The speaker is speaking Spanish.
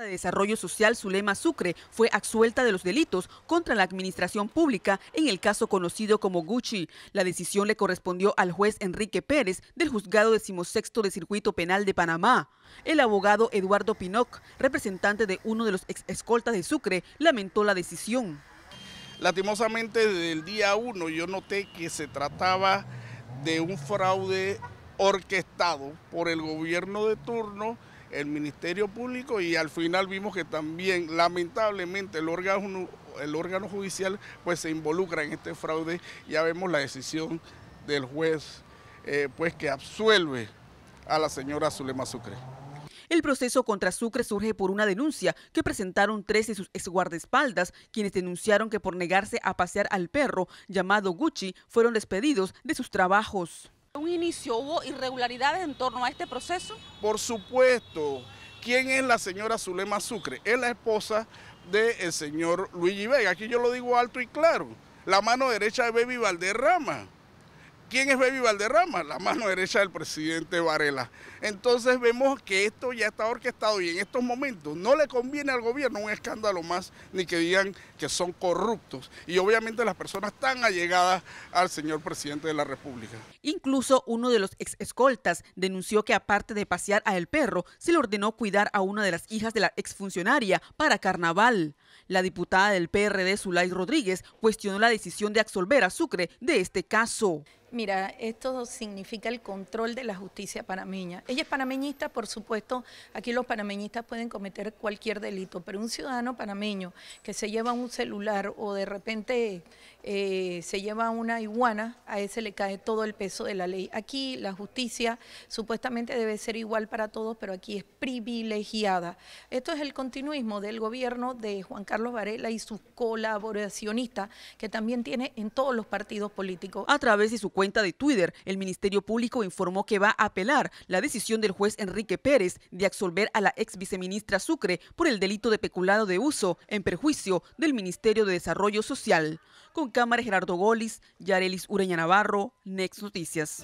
de Desarrollo Social Zulema Sucre fue absuelta de los delitos contra la administración pública en el caso conocido como Gucci. La decisión le correspondió al juez Enrique Pérez del juzgado decimosexto de Circuito Penal de Panamá. El abogado Eduardo Pinoc, representante de uno de los ex escoltas de Sucre, lamentó la decisión. Lastimosamente, desde el día 1 yo noté que se trataba de un fraude orquestado por el gobierno de turno el Ministerio Público y al final vimos que también lamentablemente el órgano, el órgano judicial pues se involucra en este fraude. Ya vemos la decisión del juez eh, pues que absuelve a la señora Zulema Sucre. El proceso contra Sucre surge por una denuncia que presentaron tres de sus ex guardaespaldas, quienes denunciaron que por negarse a pasear al perro llamado Gucci fueron despedidos de sus trabajos un inicio hubo irregularidades en torno a este proceso? Por supuesto. ¿Quién es la señora Zulema Sucre? Es la esposa del señor Luigi Vega. Aquí yo lo digo alto y claro. La mano derecha de Baby Valderrama. ¿Quién es Baby Valderrama? La mano derecha del presidente Varela. Entonces vemos que esto ya está orquestado y en estos momentos no le conviene al gobierno un escándalo más ni que digan que son corruptos. Y obviamente las personas están allegadas al señor presidente de la República. Incluso uno de los ex escoltas denunció que aparte de pasear a el perro, se le ordenó cuidar a una de las hijas de la exfuncionaria para carnaval. La diputada del PRD, Zulay Rodríguez, cuestionó la decisión de absolver a Sucre de este caso. Mira, esto significa el control de la justicia panameña. Ella es panameñista, por supuesto, aquí los panameñistas pueden cometer cualquier delito, pero un ciudadano panameño que se lleva un celular o de repente eh, se lleva una iguana, a ese le cae todo el peso de la ley. Aquí la justicia supuestamente debe ser igual para todos, pero aquí es privilegiada. Esto es el continuismo del gobierno de Juan Carlos Varela y sus colaboracionistas, que también tiene en todos los partidos políticos. A través de su cuenta de Twitter, el Ministerio Público informó que va a apelar la decisión del juez Enrique Pérez de absolver a la ex viceministra Sucre por el delito de peculado de uso en perjuicio del Ministerio de Desarrollo Social. Con cámara Gerardo Golis, Yarelis Ureña Navarro, Next Noticias.